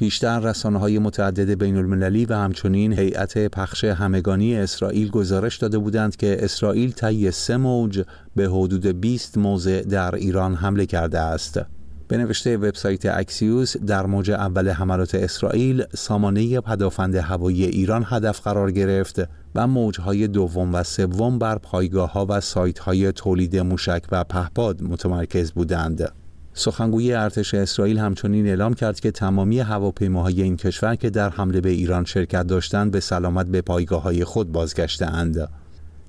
پیشتر رسانه های متعدد بین المللی و همچنین هیئت پخش همگانی اسرائیل گزارش داده بودند که اسرائیل طی سه موج به حدود 20 موضع در ایران حمله کرده است. به نوشته وبسایت اکسیوس در موج اول حملات اسرائیل سامانه پدافند هوایی ایران هدف قرار گرفت و موجهای دوم و سوم بر پایگاه ها و سایت های تولید موشک و پهپاد متمرکز بودند. سخنگوی ارتش اسرائیل همچنین اعلام کرد که تمامی هواپیماهای این کشور که در حمله به ایران شرکت داشتند به سلامت به پایگاه های خود بازگشتهاند.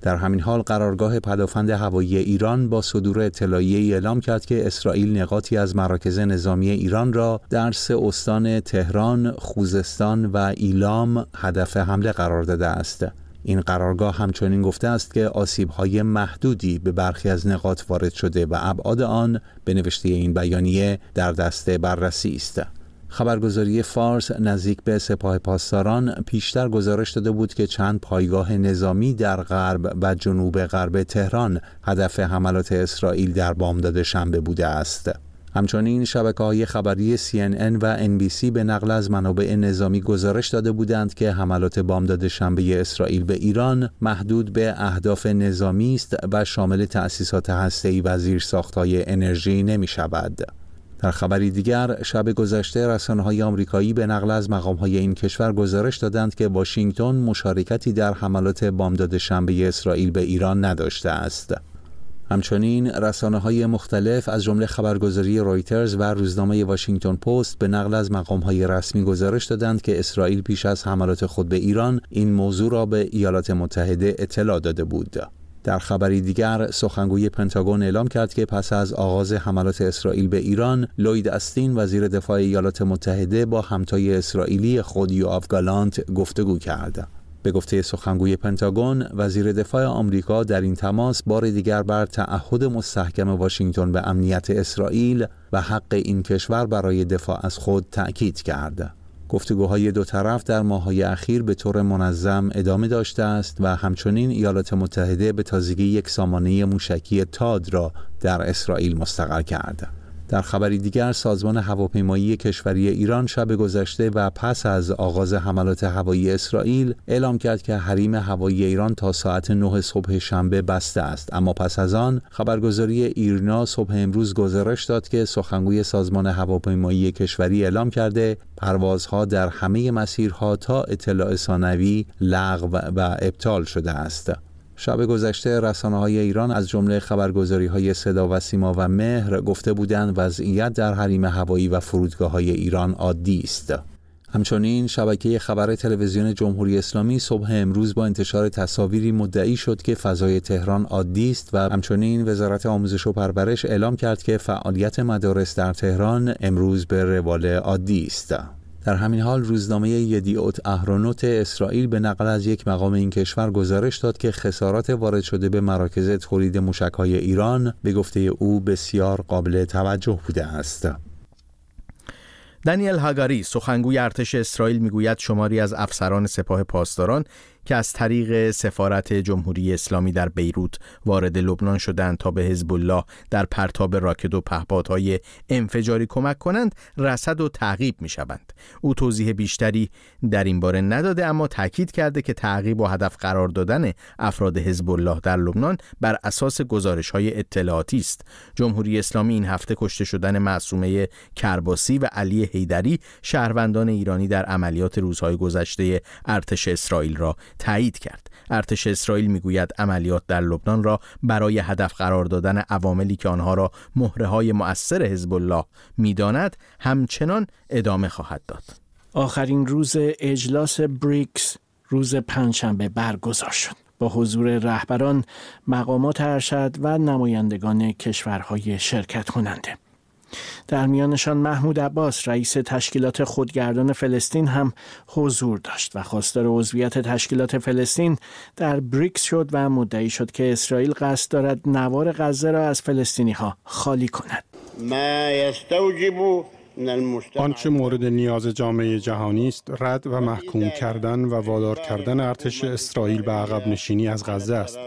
در همین حال قرارگاه پدافند هوایی ایران با صدور اطلاعیه اعلام کرد که اسرائیل نقاطی از مراکز نظامی ایران را در سه استان تهران، خوزستان و ایلام هدف حمله قرار داده است. این قرارگاه همچنین گفته است که آسیب‌های محدودی به برخی از نقاط وارد شده و ابعاد آن به نوشته این بیانیه در دست بررسی است. خبرگزاری فارس نزدیک به سپاه پاسداران پیشتر گزارش داده بود که چند پایگاه نظامی در غرب و جنوب غرب تهران هدف حملات اسرائیل در بامداد شنبه بوده است. همچنین شبکه های خبری CNN و NBC به نقل از منابع نظامی گزارش داده بودند که حملات بامداد شنبه اسرائیل به ایران محدود به اهداف نظامی است و شامل تأسیسات هسته‌ای و زیرساختهای انرژی نمی شود. در خبری دیگر شب گذشته رسانه های آمریکایی به نقل از مقام های این کشور گزارش دادند که واشنگتن مشارکتی در حملات بامداد شنبه اسرائیل به ایران نداشته است. همچنین رسانه های مختلف از جمله خبرگزاری رویترز و روزنامه واشنگتن پست به نقل از مقام های رسمی گزارش دادند که اسرائیل پیش از حملات خود به ایران این موضوع را به ایالات متحده اطلاع داده بود. در خبری دیگر سخنگوی پنتاگون اعلام کرد که پس از آغاز حملات اسرائیل به ایران لوید استین وزیر دفاع ایالات متحده با همتای اسرائیلی خود یو گالانت گفتگو کرد به گفته سخنگوی پنتاگون وزیر دفاع آمریکا در این تماس بار دیگر بر تعهد مستحکم واشنگتن به امنیت اسرائیل و حق این کشور برای دفاع از خود تأکید کرد گفتگوهای دو طرف در ماههای اخیر به طور منظم ادامه داشته است و همچنین ایالات متحده به تازگی یک سامانه موشکی تاد را در اسرائیل مستقر کرده. در خبری دیگر سازمان هواپیمایی کشوری ایران شب گذشته و پس از آغاز حملات هوایی اسرائیل اعلام کرد که حریم هوایی ایران تا ساعت 9 صبح شنبه بسته است اما پس از آن خبرگزاری ایرنا صبح امروز گزارش داد که سخنگوی سازمان هواپیمایی کشوری اعلام کرده پروازها در همه مسیرها تا اطلاع ثانوی لغو و ابطال شده است شب گذشته رسانه های ایران از جمله خبرگزاری های صدا و سیما و مهر گفته بودند وضعیت در حریم هوایی و فرودگاه های ایران عادی است. همچنین شبکه خبر تلویزیون جمهوری اسلامی صبح امروز با انتشار تصاویری مدعی شد که فضای تهران عادی است و همچنین وزارت آموزش و پرورش اعلام کرد که فعالیت مدارس در تهران امروز به روال عادی است. در همین حال روزنامه یدیوت اهرونوت اسرائیل به نقل از یک مقام این کشور گزارش داد که خسارات وارد شده به مراکز تولید مشکهای ایران به گفته او بسیار قابل توجه بوده است. دانیل هاگاری سخنگوی ارتش اسرائیل میگوید شماری از افسران سپاه پاسداران که از طریق سفارت جمهوری اسلامی در بیروت وارد لبنان شدند تا به حزب الله در پرتاب راکت و پهپادهای انفجاری کمک کنند رسد و تعقیب می شوند. او توضیح بیشتری در این باره نداده اما تاکید کرده که تعقیب و هدف قرار دادن افراد حزب الله در لبنان بر اساس گزارش های اطلاعاتی است. جمهوری اسلامی این هفته کشته شدن معصومه کرباسی و علی حیدری شهروندان ایرانی در عملیات روزهای گذشته ارتش اسرائیل را تایید کرد ارتش اسرائیل میگوید عملیات در لبنان را برای هدف قرار دادن عواملی که آنها را مهره های مؤثر حزب الله میداند همچنان ادامه خواهد داد آخرین روز اجلاس بریکس روز پنجشنبه برگزار شد با حضور رهبران مقامات ارشد و نمایندگان کشورهای شرکت کننده در میانشان محمود عباس رئیس تشکیلات خودگردان فلسطین هم حضور داشت و خواستار عضویت تشکیلات فلسطین در بریکس شد و مدعی شد که اسرائیل قصد دارد نوار غزه را از فلسطینی ها خالی کند ما آنچه مورد نیاز جامعه جهانی است رد و محکوم کردن و وادار کردن ارتش اسرائیل به عقب نشینی از غزه است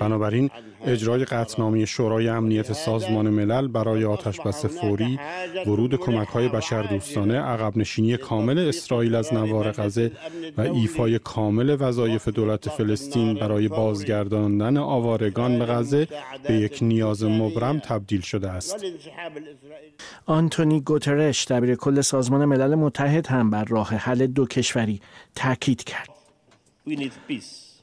بنابراین اجرای قطعنامه شورای امنیت سازمان ملل برای آتش بس فوری ورود کمک های بشر دوستانه عقب نشینی کامل اسرائیل از نوار غزه و ایفای کامل وظایف دولت فلسطین برای بازگرداندن آوارگان به غزه به یک نیاز مبرم تبدیل شده است آنتونی گوتره گوترش دبیر کل سازمان ملل متحد هم بر راه حل دو کشوری تاکید کرد.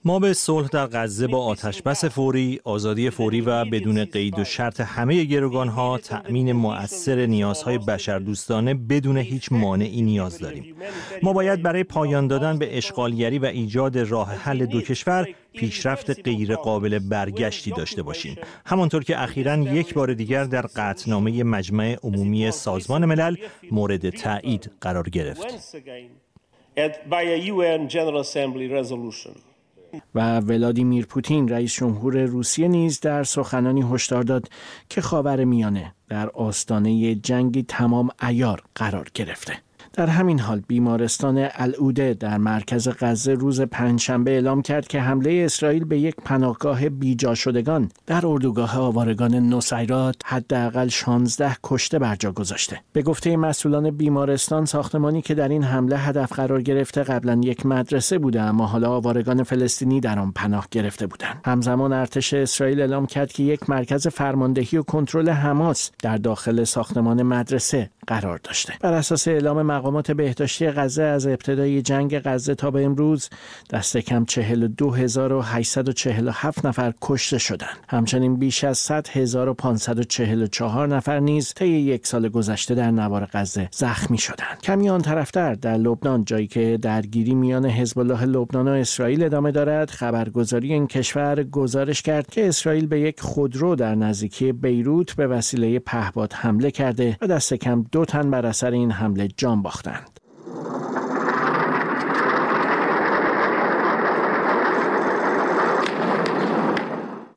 ما به صلح در غزه با آتشبس فوری، آزادی فوری و بدون قید و شرط همه گروگان ها تأمین مؤثر نیازهای بشردوستانه بدون هیچ مانعی نیاز داریم. ما باید برای پایان دادن به اشغالگری و ایجاد راه حل دو کشور پیشرفت قابل برگشتی داشته باشیم همانطور که اخیرا یک بار دیگر در قطنامه مجمع عمومی سازمان ملل مورد تایید قرار گرفت و ولادیمیر پوتین رئیس جمهور روسیه نیز در سخنانی هشدار داد که خاور میانه در آستانه جنگی تمام ایار قرار گرفته در همین حال بیمارستان العوده در مرکز غزه روز پنجشنبه اعلام کرد که حمله اسرائیل به یک پناهگاه بیجا شدگان در اردوگاه آوارگان نصیرات حداقل 16 کشته بر جا گذاشته به گفته مسئولان بیمارستان ساختمانی که در این حمله هدف قرار گرفته قبلا یک مدرسه بوده اما حالا آوارگان فلسطینی در آن پناه گرفته بودند همزمان ارتش اسرائیل اعلام کرد که یک مرکز فرماندهی و کنترل حماس در داخل ساختمان مدرسه قرار داشته بر اساس اعلام مقامات بهداشتی غزه از ابتدای جنگ غزه تا به امروز دست کم 42847 نفر کشته شدند همچنین بیش از 100544 نفر نیز طی یک سال گذشته در نوار غزه زخمی شدند کمی آن طرفتر در لبنان جایی که درگیری میان حزب الله لبنان و اسرائیل ادامه دارد خبرگزاری این کشور گزارش کرد که اسرائیل به یک خودرو در نزدیکی بیروت به وسیله پهباد حمله کرده و دست کم دو تن بر اثر این حمله جان باختند.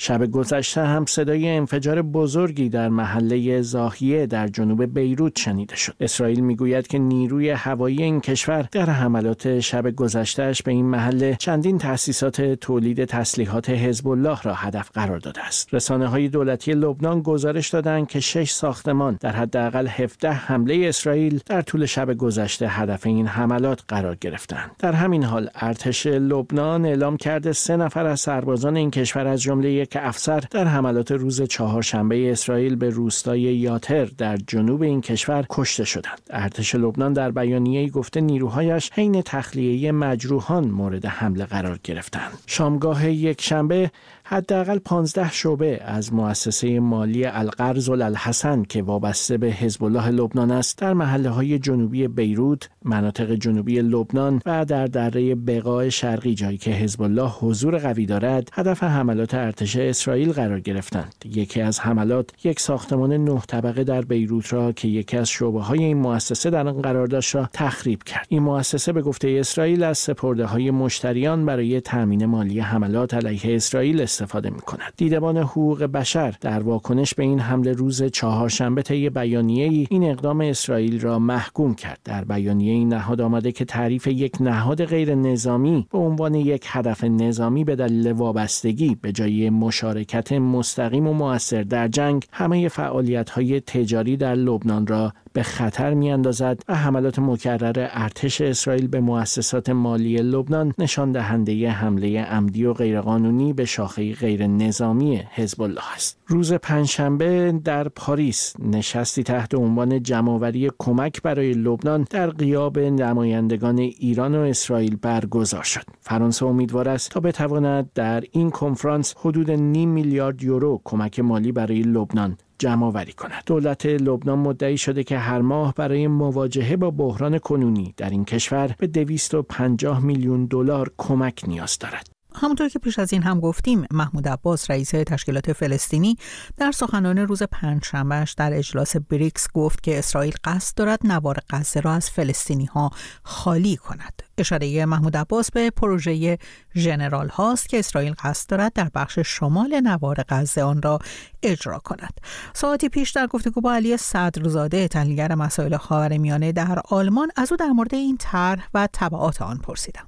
شب گذشته هم صدای انفجار بزرگی در محله زاهیه در جنوب بیروت شنیده شد. اسرائیل میگوید که نیروی هوایی این کشور در حملات شب گذشتهش به این محله چندین تأسیسات تولید تسلیحات حزب الله را هدف قرار داده است. رسانه های دولتی لبنان گزارش دادند که شش ساختمان در حداقل 17 حمله اسرائیل در طول شب گذشته هدف این حملات قرار گرفتند. در همین حال ارتش لبنان اعلام کرده سه نفر از سربازان این کشور از جمله که افسر در حملات روز چهارشنبه اسرائیل به روستای یاتر در جنوب این کشور کشته شدند ارتش لبنان در بیانیه گفته نیروهایش حین تخلیه مجروحان مورد حمله قرار گرفتند شامگاه یک شنبه حداقل 15 شعبه از مؤسسه مالی القرض الحسن که وابسته به حزب الله لبنان است در محله های جنوبی بیروت، مناطق جنوبی لبنان و در دره بقاع شرقی جایی که حزب الله حضور قوی دارد، هدف حملات ارتش اسرائیل قرار گرفتند یکی از حملات یک ساختمان نه طبقه در بیروت را که یکی از شعبه های این مؤسسه در آن قرار داشت را تخریب کرد این مؤسسه به گفته اسرائیل از سپرده های مشتریان برای تأمین مالی حملات علیه اسرائیل استفاده می کند دیدبان حقوق بشر در واکنش به این حمله روز چهارشنبه طی بیانیه ای این اقدام اسرائیل را محکوم کرد در بیانیه این نهاد آمده که تعریف یک نهاد غیر نظامی به عنوان یک هدف نظامی به دلیل وابستگی به جای مشارکت مستقیم و موثر در جنگ همه فعالیت های تجاری در لبنان را به خطر میاندازد و حملات مکرر ارتش اسرائیل به مؤسسات مالی لبنان نشان دهنده حمله عمدی و غیرقانونی به شاخه غیر نظامی حزب الله است. روز پنجشنبه در پاریس نشستی تحت عنوان جمعآوری کمک برای لبنان در قیاب نمایندگان ایران و اسرائیل برگزار شد. فرانسه امیدوار است تا بتواند در این کنفرانس حدود نیم میلیارد یورو کمک مالی برای لبنان جمع آوری کند. دولت لبنان مدعی شده که هر ماه برای مواجهه با بحران کنونی در این کشور به 250 میلیون دلار کمک نیاز دارد. همونطور که پیش از این هم گفتیم محمود عباس رئیس تشکیلات فلسطینی در سخنان روز شنبهش در اجلاس بریکس گفت که اسرائیل قصد دارد نوار غزه را از فلسطینی ها خالی کند اشاره محمود عباس به پروژه ژنرال هاست که اسرائیل قصد دارد در بخش شمال نوار غزه آن را اجرا کند ساعتی پیش در گفتگو با علی صدرزاده تحلیلگر مسائل خاورمیانه در آلمان از او در مورد این طرح و طبعات آن پرسیدم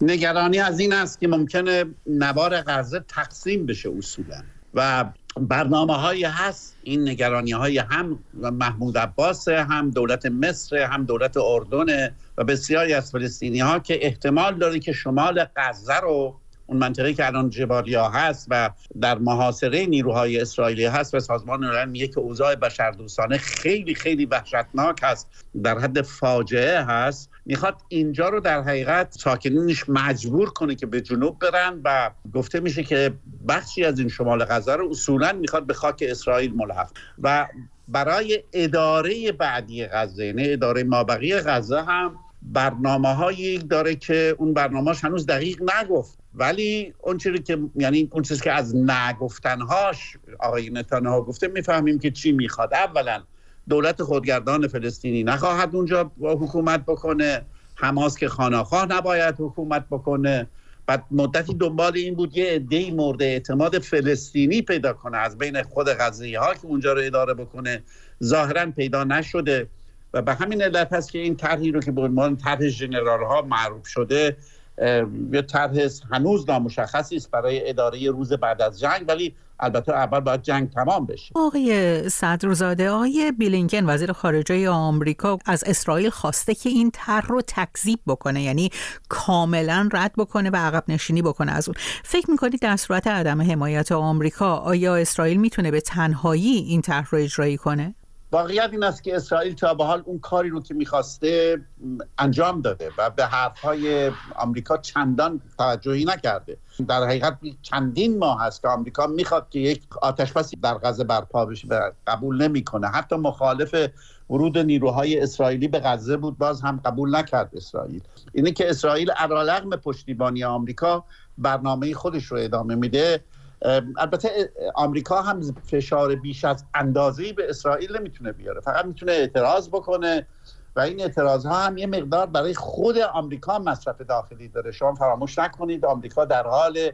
نگرانی از این است که ممکنه نوار غزه تقسیم بشه اصولا و برنامه هایی هست این نگرانی های هم محمود عباس هم دولت مصر هم دولت اردن و بسیاری از فلسطینی ها که احتمال داره که شمال غزه رو اون منطقه که الان جباریا هست و در محاصره نیروهای اسرائیلی هست و سازمان ملل میگه که اوضاع بشردوستانه خیلی خیلی وحشتناک هست در حد فاجعه هست میخواد اینجا رو در حقیقت ساکنینش مجبور کنه که به جنوب برن و گفته میشه که بخشی از این شمال غزه رو اصولا میخواد به خاک اسرائیل ملحق و برای اداره بعدی غزه یعنی اداره مابقی غزه هم برنامه هایی داره که اون برنامهش هنوز دقیق نگفت ولی اون چیزی که یعنی اون چیزی که از نگفتنهاش آقای ها گفته میفهمیم که چی میخواد اولا دولت خودگردان فلسطینی نخواهد اونجا حکومت بکنه حماس که خاناخواه نباید حکومت بکنه بعد مدتی دنبال این بود یه عدهای مورد اعتماد فلسطینی پیدا کنه از بین خود غزه ها که اونجا رو اداره بکنه ظاهرا پیدا نشده و به همین علت هست که این طرحی رو که به عنوان طرح ژنرال ها معروف شده یه طرح هنوز نامشخصی است برای اداره روز بعد از جنگ ولی البته اول باید جنگ تمام بشه آقای صدرزاده آقای بیلینکن وزیر خارجه آمریکا از اسرائیل خواسته که این طرح رو تکذیب بکنه یعنی کاملا رد بکنه و عقب نشینی بکنه از اون فکر میکنید در صورت عدم حمایت آمریکا آیا اسرائیل میتونه به تنهایی این طرح رو اجرایی کنه واقعیت این است که اسرائیل تا به حال اون کاری رو که میخواسته انجام داده و به حرفهای آمریکا چندان توجهی نکرده در حقیقت چندین ماه هست که آمریکا میخواد که یک آتش بسی در غزه برپا بشه و قبول نمیکنه حتی مخالف ورود نیروهای اسرائیلی به غزه بود باز هم قبول نکرد اسرائیل اینه که اسرائیل علیرغم پشتیبانی آمریکا برنامه خودش رو ادامه میده البته آمریکا هم فشار بیش از اندازه به اسرائیل نمیتونه بیاره فقط میتونه اعتراض بکنه و این اعتراض ها هم یه مقدار برای خود آمریکا مصرف داخلی داره شما فراموش نکنید آمریکا در حال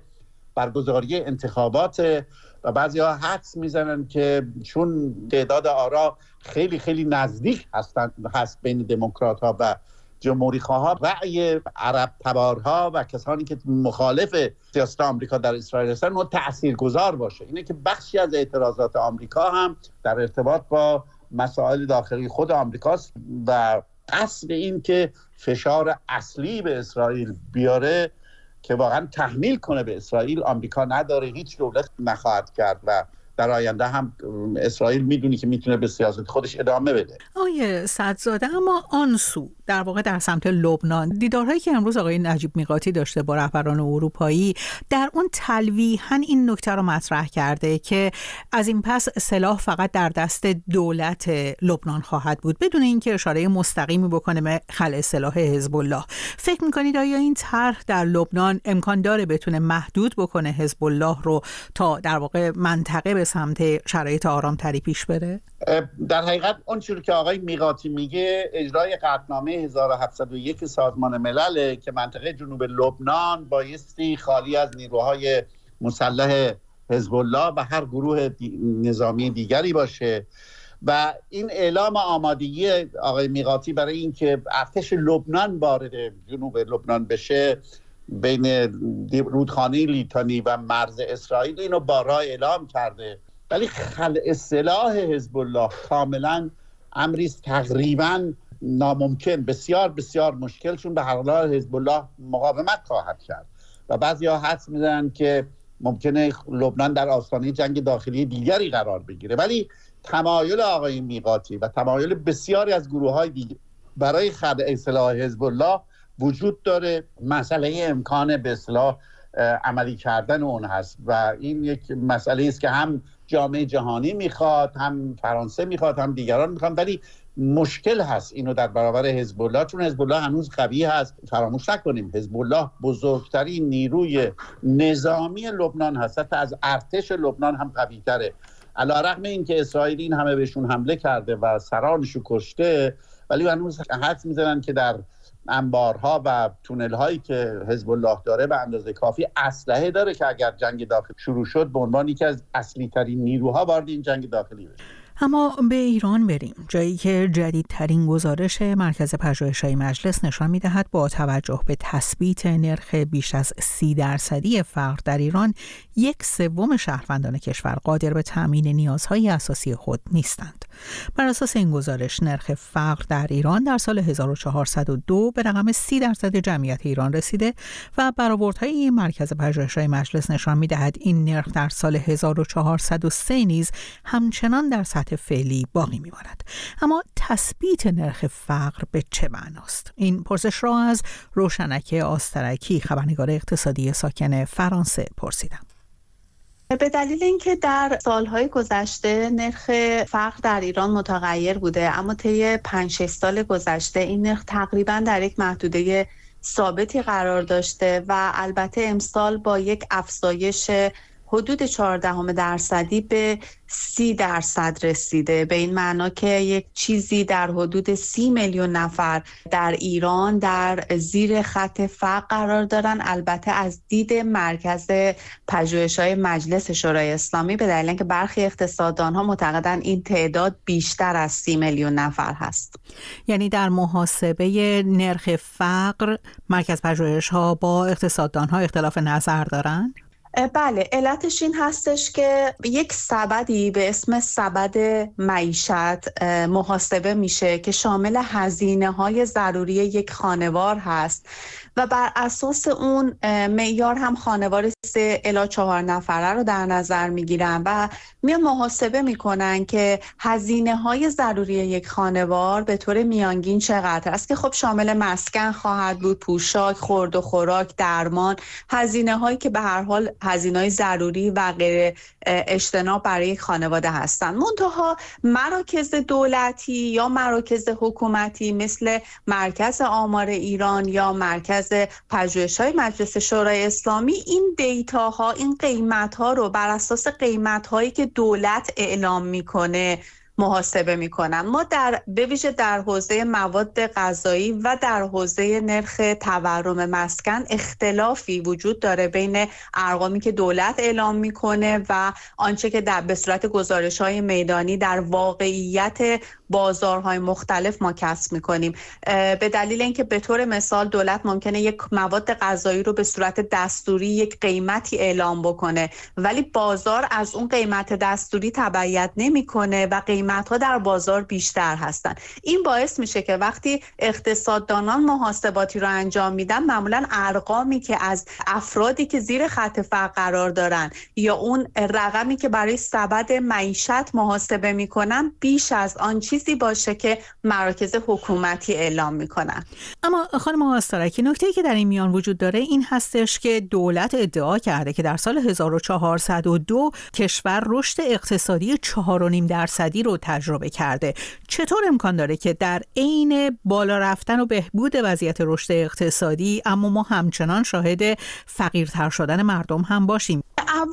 برگزاری انتخابات و بعضی ها حدس میزنن که چون تعداد آرا خیلی خیلی نزدیک هستن هست بین دموکرات ها و جمهوری خواها رأی عرب تبارها و کسانی که مخالف سیاست آمریکا در اسرائیل هستن تاثیر گذار باشه اینه که بخشی از اعتراضات آمریکا هم در ارتباط با مسائل داخلی خود آمریکاست و اصل این که فشار اصلی به اسرائیل بیاره که واقعا تحمیل کنه به اسرائیل آمریکا نداره هیچ دولت نخواهد کرد و در آینده هم اسرائیل میدونی که میتونه به سیاست خودش ادامه بده آیه صدزاده اما آن سو در واقع در سمت لبنان دیدارهایی که امروز آقای نجیب میقاتی داشته با رهبران اروپایی در اون تلویحا این نکته رو مطرح کرده که از این پس سلاح فقط در دست دولت لبنان خواهد بود بدون اینکه اشاره مستقیمی بکنه به خلع سلاح حزب الله فکر میکنید آیا این طرح در لبنان امکان داره بتونه محدود بکنه حزب الله رو تا در واقع منطقه به سمت شرایط آرامتری پیش بره در حقیقت اون چیزی که آقای میقاتی میگه اجرای قطنامه 1701 سازمان ملل که منطقه جنوب لبنان بایستی خالی از نیروهای مسلح حزب الله و هر گروه نظامی دیگری باشه و این اعلام آمادگی آقای میقاتی برای اینکه ارتش لبنان وارد جنوب لبنان بشه بین رودخانه لیتانی و مرز اسرائیل اینو بارا اعلام کرده ولی خلع سلاح حزب الله کاملا امری تقریبا ناممکن بسیار بسیار مشکل چون به هر حال حزب الله مقاومت خواهد کرد و بعضی ها حد میزنن که ممکنه لبنان در آستانه جنگ داخلی دیگری قرار بگیره ولی تمایل آقای میقاتی و تمایل بسیاری از گروه های دیگر برای خلع اصلاح حزب الله وجود داره مسئله امکان به اصلاح عملی کردن اون هست و این یک مسئله است که هم جامعه جهانی میخواد هم فرانسه میخواد هم دیگران میخوان ولی مشکل هست اینو در برابر حزب الله چون حزب الله هنوز قوی هست فراموش نکنیم حزب الله بزرگترین نیروی نظامی لبنان هست حتی از ارتش لبنان هم قوی تره علا اینکه اینکه اسرائیل این همه بهشون حمله کرده و سرانشو کشته ولی هنوز حد میزنن که در انبارها و تونل هایی که حزب الله داره به اندازه کافی اسلحه داره که اگر جنگ داخلی شروع شد به عنوان یکی از اصلی ترین نیروها وارد این جنگ داخلی بشه اما به ایران بریم جایی که جدیدترین گزارش مرکز پژوهش‌های مجلس نشان می‌دهد با توجه به تثبیت نرخ بیش از سی درصدی فقر در ایران یک سوم شهروندان کشور قادر به تأمین نیازهای اساسی خود نیستند بر اساس این گزارش نرخ فقر در ایران در سال 1402 به رقم سی درصد جمعیت ایران رسیده و برآوردهای مرکز پژوهش‌های مجلس نشان می‌دهد این نرخ در سال 1403 نیز همچنان در سطح فعلی باقی میماند اما تثبیت نرخ فقر به چه معناست این پرسش را از روشنک آسترکی خبرنگار اقتصادی ساکن فرانسه پرسیدم به دلیل اینکه در سالهای گذشته نرخ فقر در ایران متغیر بوده اما طی 5 سال گذشته این نرخ تقریبا در یک محدوده ثابتی قرار داشته و البته امسال با یک افزایش حدود 14 درصدی به 30 درصد رسیده به این معنا که یک چیزی در حدود 30 میلیون نفر در ایران در زیر خط فقر قرار دارن البته از دید مرکز پژوهش های مجلس شورای اسلامی به دلیل اینکه برخی اقتصاددان ها معتقدن این تعداد بیشتر از 30 میلیون نفر هست یعنی در محاسبه نرخ فقر مرکز پژوهش ها با اقتصاددان ها اختلاف نظر دارند بله علتش این هستش که یک سبدی به اسم سبد معیشت محاسبه میشه که شامل هزینه های ضروری یک خانوار هست و بر اساس اون میار هم خانوار سه الا چهار نفره رو در نظر میگیرن و می محاسبه میکنن که هزینه های ضروری یک خانوار به طور میانگین چقدر است که خب شامل مسکن خواهد بود پوشاک خورد و خوراک درمان هزینه هایی که به هر حال هزینه های ضروری و غیر اجتناب برای یک خانواده هستند منتها مراکز دولتی یا مراکز حکومتی مثل مرکز آمار ایران یا مرکز از پژوهش های مجلس شورای اسلامی این دیتا ها این قیمت ها رو بر اساس قیمت هایی که دولت اعلام میکنه محاسبه میکنن ما در به در حوزه مواد غذایی و در حوزه نرخ تورم مسکن اختلافی وجود داره بین ارقامی که دولت اعلام میکنه و آنچه که در به صورت گزارش های میدانی در واقعیت بازارهای مختلف ما کسب میکنیم به دلیل اینکه به طور مثال دولت ممکنه یک مواد غذایی رو به صورت دستوری یک قیمتی اعلام بکنه ولی بازار از اون قیمت دستوری تبعیت نمیکنه و قیمت قیمت در بازار بیشتر هستند این باعث میشه که وقتی اقتصاددانان محاسباتی رو انجام میدن معمولا ارقامی که از افرادی که زیر خط فقر قرار دارن یا اون رقمی که برای سبد معیشت محاسبه میکنن بیش از آن چیزی باشه که مراکز حکومتی اعلام میکنن اما خانم آستارکی نکته که در این میان وجود داره این هستش که دولت ادعا کرده که در سال 1402 کشور رشد اقتصادی 4.5 درصدی رو رو تجربه کرده چطور امکان داره که در عین بالا رفتن و بهبود وضعیت رشد اقتصادی اما ما همچنان شاهد فقیرتر شدن مردم هم باشیم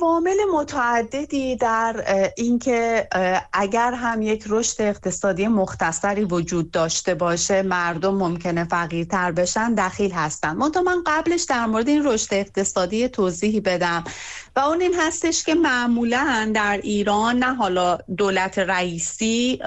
عوامل متعددی در اینکه اگر هم یک رشد اقتصادی مختصری وجود داشته باشه مردم ممکنه فقیرتر بشن دخیل هستن منتها من قبلش در مورد این رشد اقتصادی توضیحی بدم و اون این هستش که معمولا در ایران نه حالا دولت رئیسی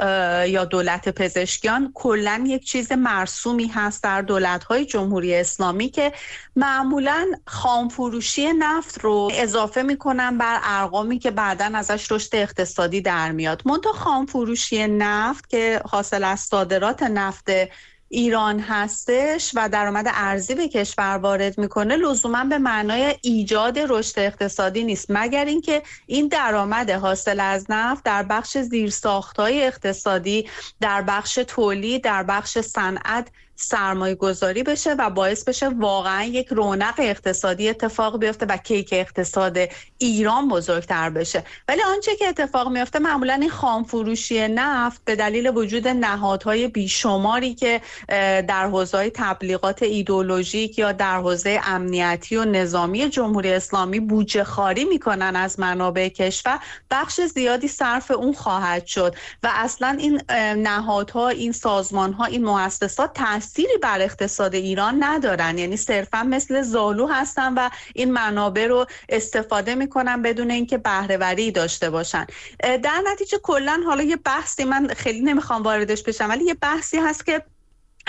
یا دولت پزشکیان کلا یک چیز مرسومی هست در های جمهوری اسلامی که معمولا خام فروشی نفت رو اضافه میکنه بر ارقامی که بعدا ازش رشد اقتصادی در میاد منتها خام فروشی نفت که حاصل از صادرات نفت ایران هستش و درآمد ارزی به کشور وارد میکنه لزوما به معنای ایجاد رشد اقتصادی نیست مگر اینکه این درآمد حاصل از نفت در بخش زیرساختهای اقتصادی در بخش تولید در بخش صنعت سرمایه گذاری بشه و باعث بشه واقعا یک رونق اقتصادی اتفاق بیفته و کیک اقتصاد ایران بزرگتر بشه ولی آنچه که اتفاق میفته معمولا این خام فروشی نفت به دلیل وجود نهادهای بیشماری که در حوزه تبلیغات ایدولوژیک یا در حوزه امنیتی و نظامی جمهوری اسلامی بودجه خاری میکنن از منابع کشور بخش زیادی صرف اون خواهد شد و اصلا این نهادها این سازمانها این مؤسسات تأثیری بر اقتصاد ایران ندارن یعنی صرفا مثل زالو هستن و این منابع رو استفاده میکنن بدون اینکه بهرهوری داشته باشن در نتیجه کلا حالا یه بحثی من خیلی نمیخوام واردش بشم ولی یه بحثی هست که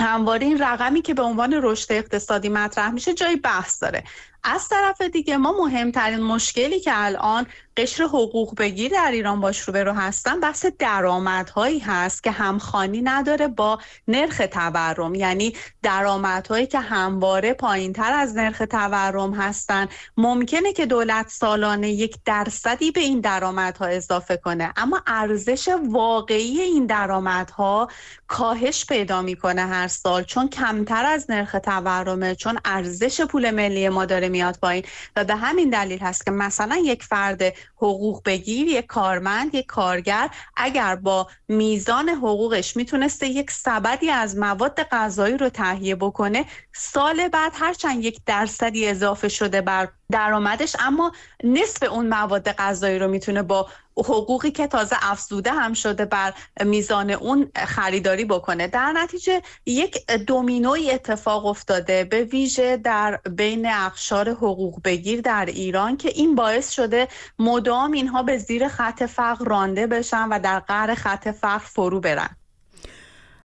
همواره این رقمی که به عنوان رشد اقتصادی مطرح میشه جای بحث داره از طرف دیگه ما مهمترین مشکلی که الان قشر حقوق بگیر در ایران باش رو هستن بحث درآمدهایی هست که همخانی نداره با نرخ تورم یعنی هایی که همواره تر از نرخ تورم هستن ممکنه که دولت سالانه یک درصدی به این درآمدها اضافه کنه اما ارزش واقعی این درآمدها کاهش پیدا میکنه هر سال چون کمتر از نرخ تورمه چون ارزش پول ملی ما داره میاد پایین و به همین دلیل هست که مثلا یک فرد حقوق بگیر یک کارمند یک کارگر اگر با میزان حقوقش میتونسته یک سبدی از مواد غذایی رو تهیه بکنه سال بعد هرچند یک درصدی اضافه شده بر درآمدش اما نصف اون مواد غذایی رو میتونه با حقوقی که تازه افزوده هم شده بر میزان اون خریداری بکنه در نتیجه یک دومینوی اتفاق افتاده به ویژه در بین اقشار حقوق بگیر در ایران که این باعث شده مدام اینها به زیر خط فقر رانده بشن و در قهر خط فقر فرو برن